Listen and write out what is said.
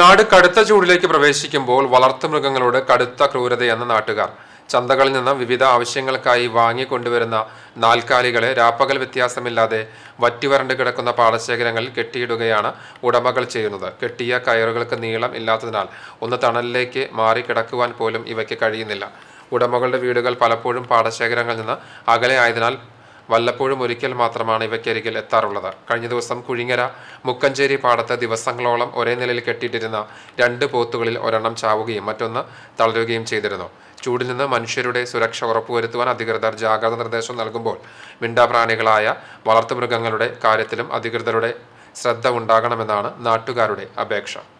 നാട് കടുത്ത ചൂടിലേക്ക് പ്രവേശിക്കുമ്പോൾ വളർത്തുമൃഗങ്ങളോട് കടുത്ത ക്രൂരതയെന്ന നാട്ടുകാർ ചന്തകളിൽ നിന്ന് വിവിധ ആവശ്യങ്ങൾക്കായി വാങ്ങിക്കൊണ്ടുവരുന്ന നാൽക്കാലികളെ രാപ്പകൽ വ്യത്യാസമില്ലാതെ വറ്റിവരണ്ട് കിടക്കുന്ന പാടശേഖരങ്ങളിൽ കെട്ടിയിടുകയാണ് ഉടമകൾ ചെയ്യുന്നത് കെട്ടിയ കയറുകൾക്ക് നീളം ഇല്ലാത്തതിനാൽ ഒന്ന് തണലിലേക്ക് മാറി കിടക്കുവാൻ പോലും ഇവയ്ക്ക് കഴിയുന്നില്ല ഉടമകളുടെ വീടുകൾ പലപ്പോഴും പാടശേഖരങ്ങളിൽ നിന്ന് അകലെ ആയതിനാൽ വല്ലപ്പോഴും ഒരിക്കൽ മാത്രമാണ് ഇവയ്ക്കരികിൽ എത്താറുള്ളത് കഴിഞ്ഞ ദിവസം കുഴിങ്ങര മുക്കഞ്ചേരി പാടത്ത് ദിവസങ്ങളോളം ഒരേ നിലയിൽ കെട്ടിയിട്ടിരുന്ന രണ്ട് പോത്തുകളിൽ ഒരെണ്ണം ചാവുകയും മറ്റൊന്ന് തളരുകയും ചെയ്തിരുന്നു ചൂടിൽ നിന്ന് മനുഷ്യരുടെ സുരക്ഷ ഉറപ്പുവരുത്തുവാൻ അധികൃതർ ജാഗ്രത നിർദ്ദേശം നൽകുമ്പോൾ മിണ്ടാപ്രാണികളായ വളർത്തുമൃഗങ്ങളുടെ കാര്യത്തിലും അധികൃതരുടെ ശ്രദ്ധ ഉണ്ടാകണമെന്നാണ് നാട്ടുകാരുടെ അപേക്ഷ